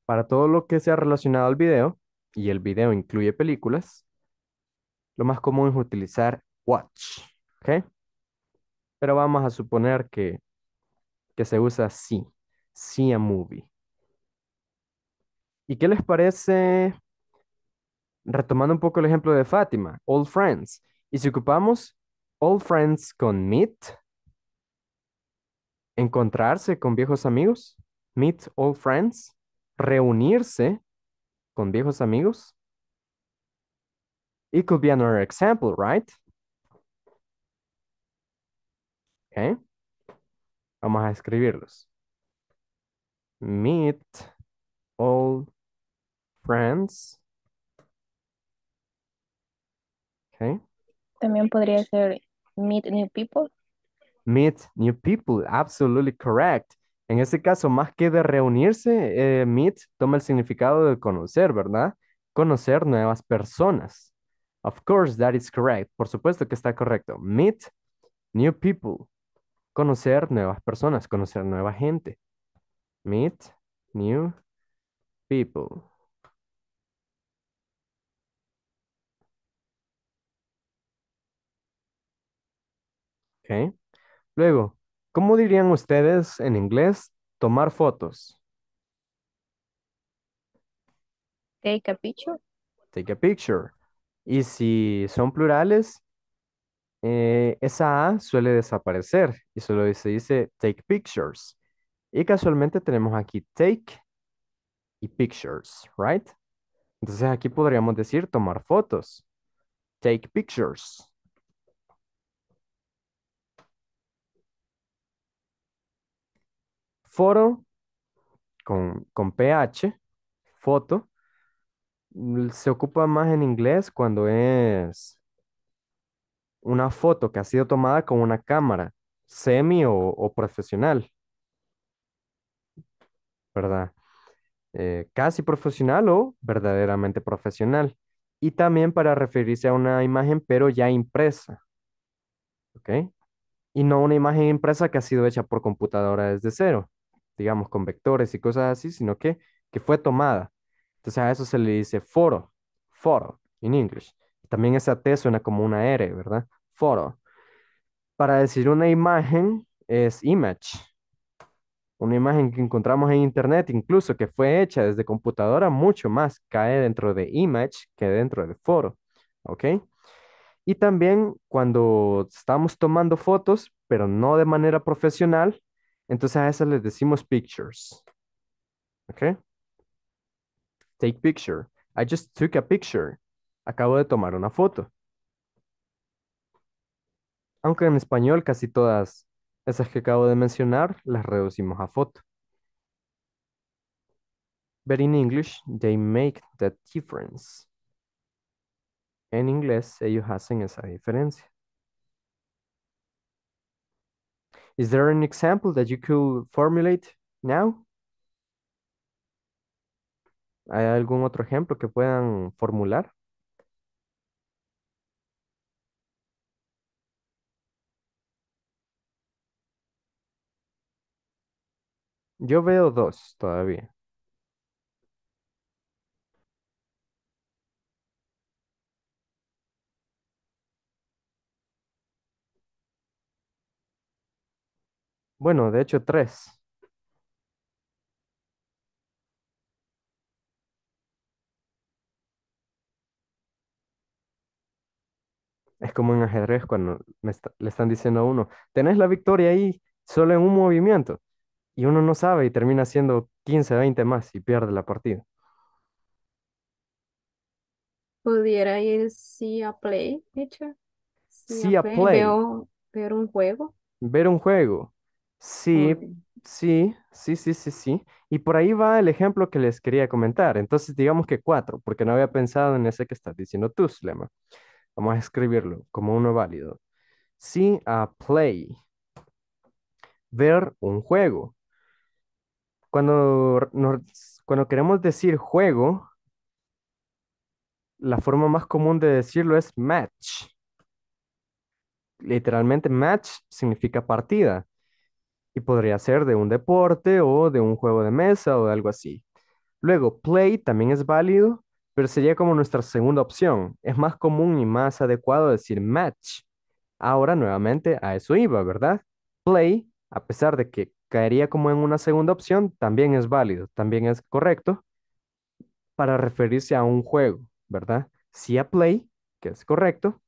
para todo lo que sea relacionado al video, y el video incluye películas, lo más común es utilizar watch, ¿ok? Pero vamos a suponer que, que se usa sí, see a movie. ¿Y qué les parece, retomando un poco el ejemplo de Fátima, old friends? Y si ocupamos Old Friends con Meet. Encontrarse con viejos amigos. Meet Old Friends. Reunirse con viejos amigos. It could be another example, right? Okay. Vamos a escribirlos. Meet all friends. Okay. También podría ser Meet new people. Meet new people, absolutely correct. En ese caso, más que de reunirse, eh, meet toma el significado de conocer, ¿verdad? Conocer nuevas personas. Of course, that is correct. Por supuesto que está correcto. Meet new people. Conocer nuevas personas, conocer nueva gente. Meet new people. Ok. Luego, ¿cómo dirían ustedes en inglés tomar fotos? Take a picture. Take a picture. Y si son plurales, eh, esa A suele desaparecer y solo se dice take pictures. Y casualmente tenemos aquí take y pictures, right? Entonces aquí podríamos decir tomar fotos. Take pictures. foro con, PH, foto, se ocupa más en inglés cuando es una foto que ha sido tomada con una cámara semi o, profesional, ¿verdad? Eh, casi profesional o verdaderamente profesional. Y también para referirse a una imagen, pero ya impresa. ¿Ok? Y no una imagen impresa que ha sido hecha por computadora desde cero digamos, con vectores y cosas así, sino que, que fue tomada. Entonces a eso se le dice foro, foro, en inglés. También esa T suena como una R, ¿verdad? Foro. Para decir una imagen es image. Una imagen que encontramos en internet, incluso que fue hecha desde computadora, mucho más cae dentro de image que dentro de foro. ¿Ok? Y también cuando estamos tomando fotos, pero no de manera profesional, entonces a esas le decimos pictures. ¿Ok? Take picture. I just took a picture. Acabo de tomar una foto. Aunque en español casi todas esas que acabo de mencionar las reducimos a foto. But in English, they make that difference. En inglés, ellos hacen esa diferencia. Is there an example that you could formulate now? ¿Hay algún otro ejemplo que puedan formular? Yo veo dos todavía. Bueno, de hecho, tres. Es como en ajedrez cuando le están diciendo a uno, tenés la victoria ahí solo en un movimiento. Y uno no sabe y termina siendo 15, 20 más y pierde la partida. ¿Pudiera ir sí a play, teacher? Sí a play. ver un juego. ver un juego. Sí, sí, sí, sí, sí, sí. Y por ahí va el ejemplo que les quería comentar. Entonces, digamos que cuatro, porque no había pensado en ese que estás diciendo tú, Slema. Vamos a escribirlo como uno válido. See a play. Ver un juego. Cuando, cuando queremos decir juego, la forma más común de decirlo es match. Literalmente match significa partida y podría ser de un deporte o de un juego de mesa o de algo así. Luego, play también es válido, pero sería como nuestra segunda opción. Es más común y más adecuado decir match. Ahora nuevamente a eso iba, ¿verdad? Play, a pesar de que caería como en una segunda opción, también es válido, también es correcto para referirse a un juego, ¿verdad? Si a play, que es correcto.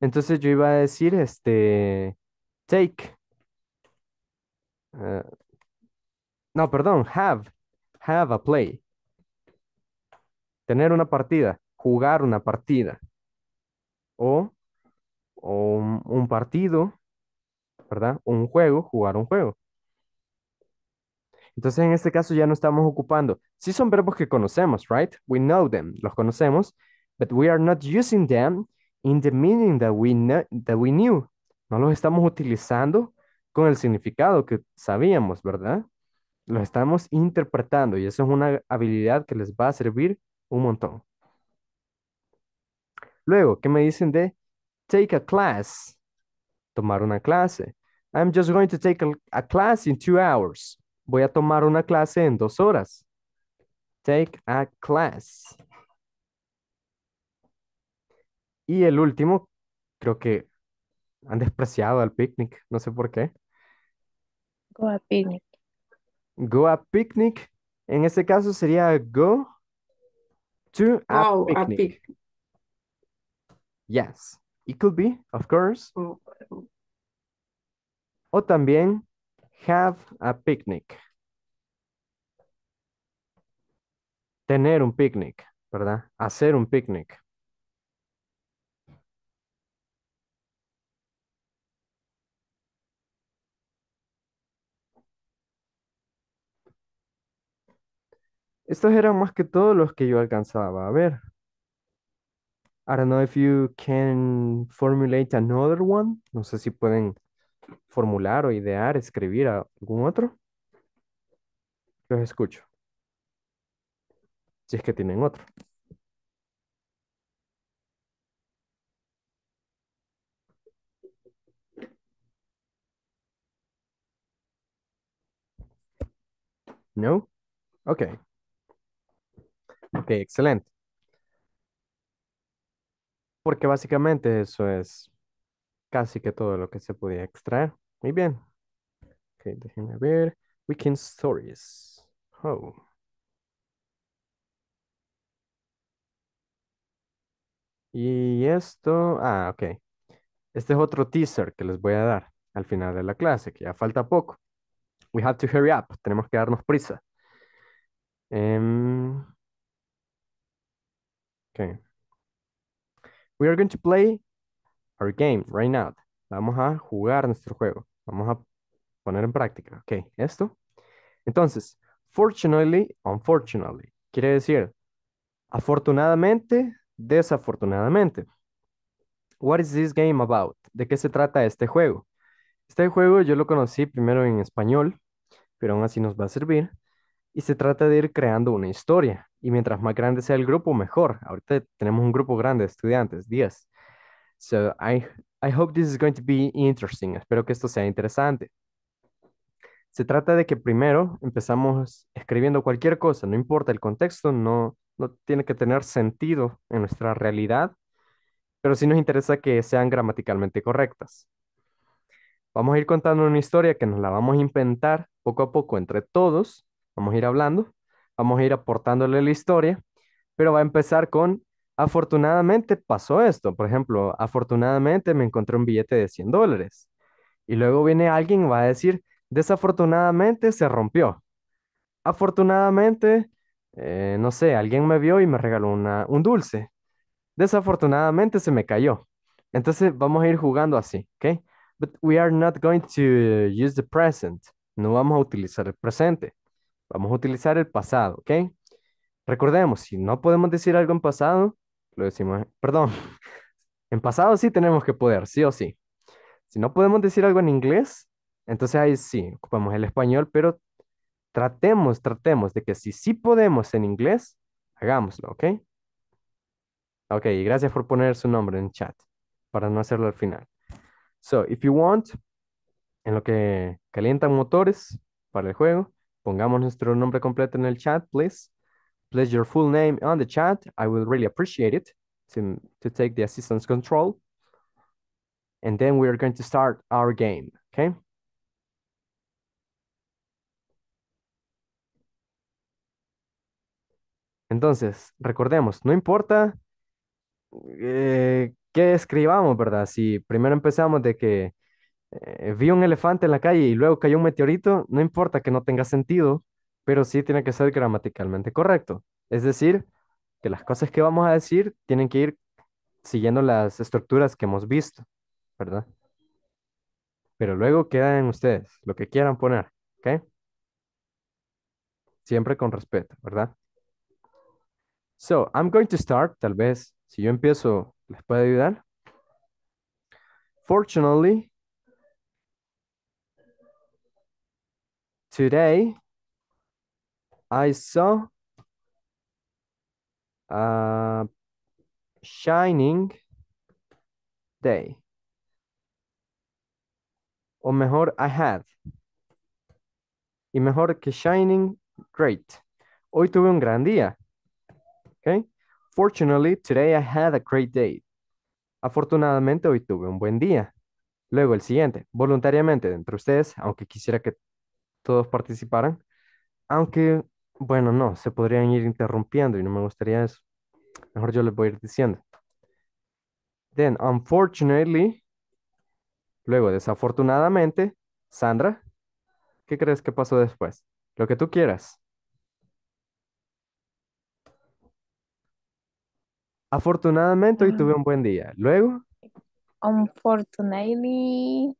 Entonces yo iba a decir, este, take, no, perdón, have. Have a play. Tener una partida, jugar una partida. O, un, partido, ¿verdad? Un juego, jugar un juego. Entonces, en este caso ya no estamos ocupando. Sí son verbos que conocemos, right? We know them, los conocemos, but we are not using them in the meaning that we, that we knew. No los estamos utilizando con el significado que sabíamos, ¿verdad? Lo estamos interpretando y eso es una habilidad que les va a servir un montón. Luego, ¿qué me dicen de take a class? Tomar una clase. I'm just going to take a, class in two hours. Voy a tomar una clase en dos horas. Take a class. Y el último, creo que han despreciado al picnic, no sé por qué. Go a picnic. Go a picnic. En este caso sería go to a picnic. yes, it could be, of course. Oh. O también have a picnic. Tener un picnic, ¿verdad? Hacer un picnic. Estos eran más que todos los que yo alcanzaba a ver. I don't know if you can formulate another one. No sé si pueden formular o idear, escribir algún otro. Los escucho. Si es que tienen otro. No? Okay. Ok, excelente. Porque básicamente eso es casi que todo lo que se podía extraer. Muy bien. Ok, déjenme ver. Weekend Stories. Oh. Y esto, ah, ok. Este es otro teaser que les voy a dar al final de la clase, que ya falta poco. We have to hurry up, tenemos que darnos prisa. Em, Okay. We are going to play our game right now. Vamos a jugar nuestro juego. Vamos a poner en práctica. Ok, esto. Entonces, fortunately, unfortunately. Quiere decir, afortunadamente, desafortunadamente. What is this game about? ¿De qué se trata este juego? Este juego yo lo conocí primero en español, pero aún así nos va a servir. Y se trata de ir creando una historia. Y mientras más grande sea el grupo, mejor. Ahorita tenemos un grupo grande de estudiantes, 10. So I, hope this is going to be interesting. Espero que esto sea interesante. Se trata de que primero empezamos escribiendo cualquier cosa, no importa el contexto, no, no tiene que tener sentido en nuestra realidad, pero sí nos interesa que sean gramaticalmente correctas. Vamos a ir contando una historia que nos la vamos a inventar poco a poco entre todos, vamos a ir hablando Vamos a ir aportándole la historia, pero va a empezar con, afortunadamente pasó esto. Por ejemplo, afortunadamente me encontré un billete de 100 dólares. Y luego viene alguien y va a decir, desafortunadamente se rompió. Afortunadamente, eh, no sé, alguien me vio y me regaló un dulce. Desafortunadamente se me cayó. Entonces vamos a ir jugando así, ¿ok? But we are not going to use the present. No vamos a utilizar el presente. Vamos a utilizar el pasado, ¿ok? Recordemos, si no podemos decir algo en pasado, lo decimos, perdón, en pasado sí tenemos que poder, sí o sí. Si no podemos decir algo en inglés, entonces ahí sí, ocupamos el español, pero tratemos, tratemos de que si sí podemos en inglés, hagámoslo, ¿ok? Ok, gracias por poner su nombre en chat para no hacerlo al final. So, if you want, en lo que calientan motores para el juego, Pongamos nuestro nombre completo en el chat, please. Place your full name on the chat. I will really appreciate it to, take the assistance control. And then we are going to start our game, okay? Entonces, recordemos, no importa eh, qué escribamos, ¿verdad? Si primero empezamos de que eh, vi un elefante en la calle y luego cayó un meteorito, no importa que no tenga sentido, pero sí tiene que ser gramaticalmente correcto. Es decir, que las cosas que vamos a decir tienen que ir siguiendo las estructuras que hemos visto, ¿verdad? Pero luego queda en ustedes lo que quieran poner, ¿ok? Siempre con respeto, ¿verdad? So, I'm going to start, tal vez, si yo empiezo, ¿les puede ayudar? Fortunately, Today, I saw a uh, shining day. O mejor, I had. Y mejor que shining, great. Hoy tuve un gran día. Okay. Fortunately, today I had a great day. Afortunadamente, hoy tuve un buen día. Luego el siguiente, voluntariamente, entre ustedes, aunque quisiera que todos participaran, aunque, bueno, no, se podrían ir interrumpiendo y no me gustaría eso. Mejor yo les voy a ir diciendo. Then, unfortunately, luego, desafortunadamente, Sandra, ¿qué crees que pasó después? Lo que tú quieras. Afortunadamente hoy tuve mm. un buen día. Luego. Unfortunately.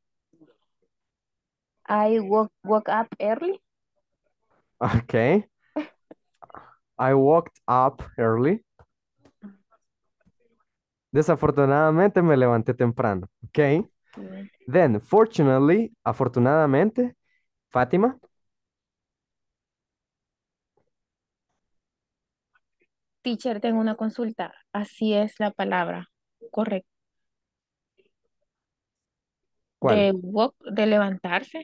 I woke, up early. Okay. I woke up early. Desafortunadamente me levanté temprano. Okay. Then, fortunately, afortunadamente, Fátima. Teacher, tengo una consulta. Así es la palabra, correcto. De, walk, de levantarse.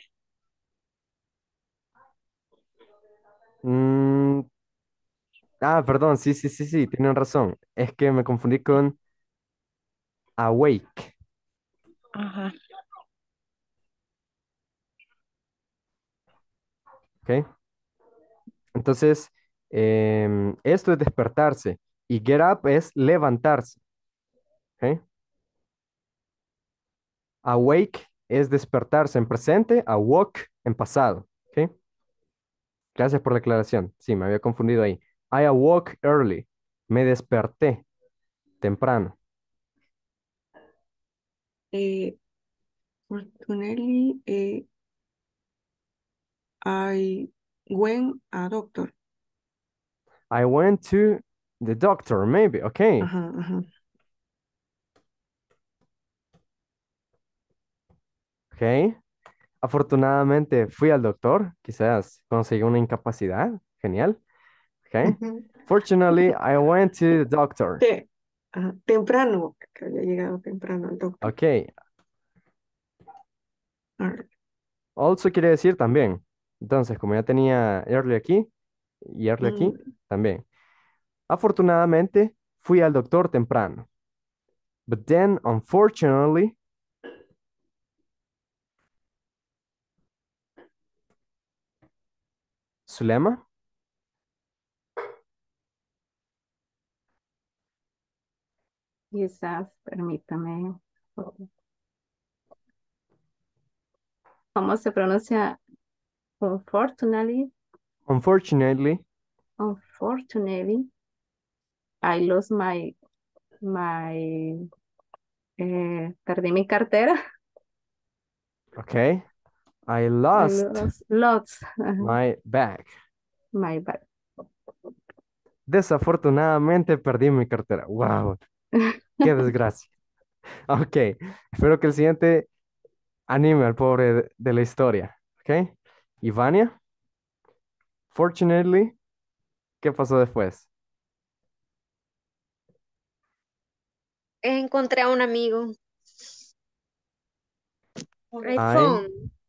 Mm. ah, perdón, sí, sí, sí, sí, tienen razón. Es que me confundí con awake. Ajá. ¿Ok? Entonces, em, esto es despertarse y get up es levantarse. ¿Ok? Awake es despertarse en presente, awoke en pasado. ¿okay? Gracias por la aclaración. Sí, me había confundido ahí. I awoke early. Me desperté temprano. Eh, fortunately, eh, I went a doctor. I went to the doctor, maybe. Okay. Okay, Afortunadamente fui al doctor, quizás conseguí una incapacidad. Genial. Okay. Fortunately, I went to the doctor. temprano, que había llegado temprano al doctor. Ok. Also quiere decir también. Entonces, como ya tenía early aquí y early aquí, mm. también. Afortunadamente, fui al doctor temprano. But then, unfortunately, Y Quizás, permítame. ¿Cómo se pronuncia? Unfortunately. Unfortunately. Unfortunately. I lost my, my, eh, perdí mi cartera. Ok. I lost, my bag. Desafortunadamente perdí mi cartera. Wow. Qué desgracia. ok. Espero que el siguiente anime al pobre de la historia. Ok. Ivania. Fortunately, ¿qué pasó después? Encontré a un amigo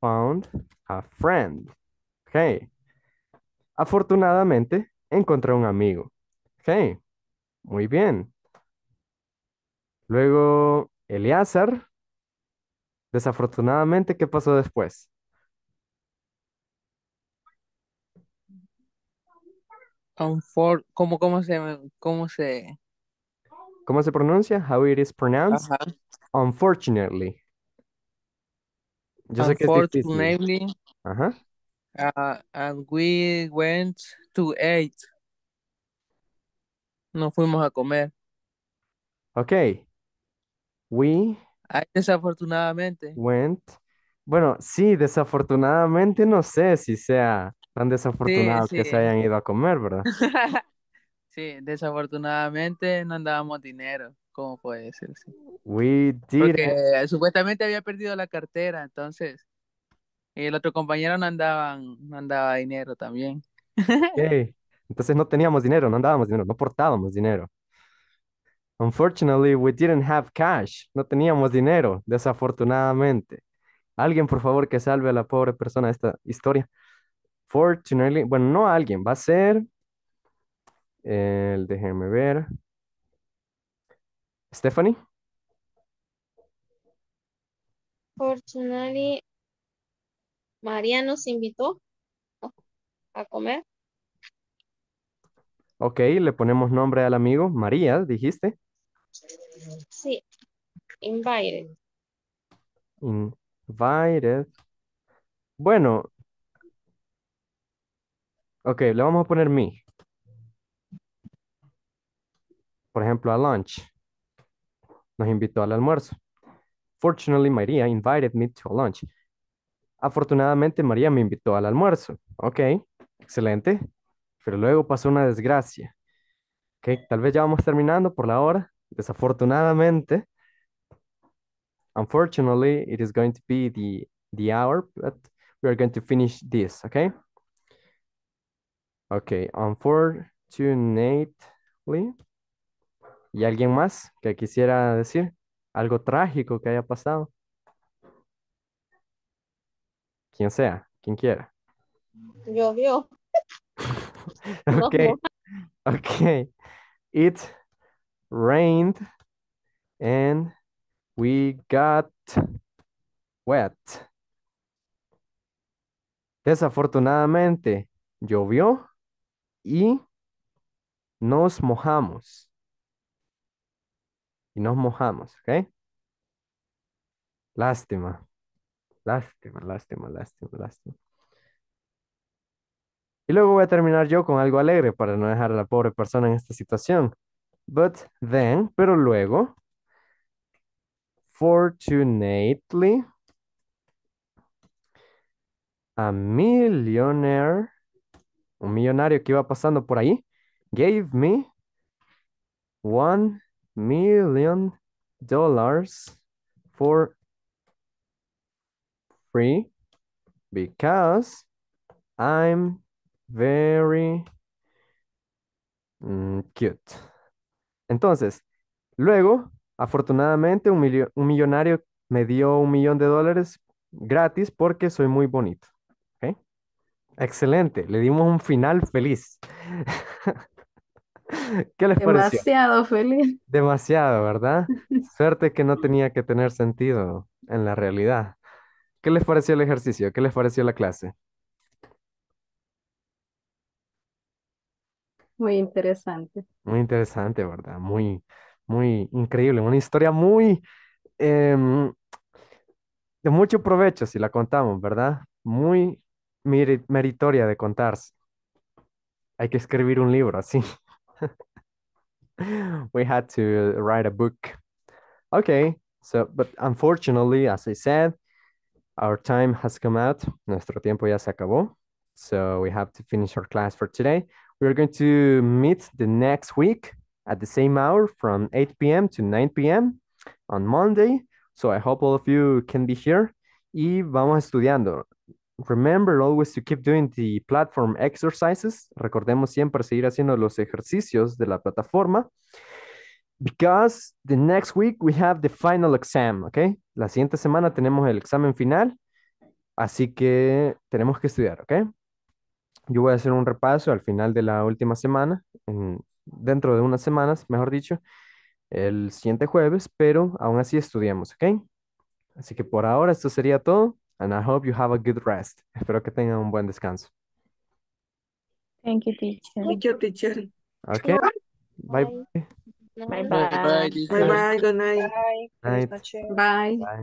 found a friend. okay. Afortunadamente, encontré un amigo. okay. Muy bien. Luego, Eleazar. Desafortunadamente, ¿qué pasó después? ¿cómo, se, ¿Cómo se...? ¿Cómo se pronuncia? How it is pronounced? Unfortunately. Yo uh, and we went to eat. Nos fuimos a comer. Ok. We. desafortunadamente. Went. Bueno, sí, desafortunadamente no sé si sea tan desafortunado que se hayan ido a comer, ¿verdad? sí, desafortunadamente no andábamos dinero. ¿Cómo puede ser We did Porque, eh, supuestamente había perdido la cartera, entonces. el otro compañero no, andaban, no andaba dinero también. Entonces no teníamos dinero, no andábamos dinero, no portábamos dinero. Unfortunately, we didn't have cash. No teníamos dinero, desafortunadamente. Alguien, por favor, que salve a la pobre persona de esta historia. Fortunately, bueno, no alguien, va a ser el, déjenme ver, Stephanie? Fortunately, María nos invitó a comer. Ok, le ponemos nombre al amigo. María, dijiste. Sí, invited. Invited. Bueno. Ok, le vamos a poner me. Por ejemplo, a lunch nos invitó al almuerzo. Fortunately, María invited me to lunch. Afortunadamente, María me invitó al almuerzo. Ok, excelente. Pero luego pasó una desgracia. Ok, tal vez ya vamos terminando por la hora. Desafortunadamente, unfortunately, it is going to be the, the hour, but we are going to finish this, okay? Okay, unfortunately, ¿Y alguien más que quisiera decir? Algo trágico que haya pasado. Quien sea, quien quiera. Llovió ok. Ok. It rained and we got wet. Desafortunadamente, llovió y nos mojamos y nos mojamos, ¿ok? Lástima, lástima, lástima, lástima, lástima. Y luego voy a terminar yo con algo alegre para no dejar a la pobre persona en esta situación. But then, pero luego, fortunately, a millionaire, un millonario que iba pasando por ahí, gave me one million dólares for free because I'm very mm, cute. Entonces, luego, afortunadamente, un, millonario me dio un millón de dólares gratis porque soy muy bonito. ¿Okay? Excelente, le dimos un final feliz. ¿Qué les pareció? Demasiado feliz. Demasiado, ¿verdad? Suerte que no tenía que tener sentido en la realidad. ¿Qué les pareció el ejercicio? ¿Qué les pareció la clase? Muy interesante. Muy interesante, ¿verdad? Muy, muy increíble. Una historia muy em, de mucho provecho si la contamos, ¿verdad? Muy meritoria de contarse. Hay que escribir un libro así. we had to write a book. Okay, so, but unfortunately, as I said, our time has come out. Nuestro tiempo ya se acabó. So we have to finish our class for today. We are going to meet the next week at the same hour from 8 p.m. to 9 p.m. on Monday. So I hope all of you can be here. Y vamos estudiando. remember always to keep doing the platform exercises. Recordemos siempre seguir haciendo los ejercicios de la plataforma. Because the next week we have the final exam, okay? La siguiente semana tenemos el examen final, así que tenemos que estudiar, okay? Yo voy a hacer un repaso al final de la última semana, en, dentro de unas semanas, mejor dicho, el siguiente jueves, pero aún así estudiamos, okay? Así que por ahora esto sería todo. And I hope you have a good rest. Espero que tengan un buen descanso. Thank you, teacher. Thank you, teacher. Okay. Bye. Bye. Bye. Bye. Bye. Bye. Bye. Bye. Bye. night. Bye. Bye. Bye.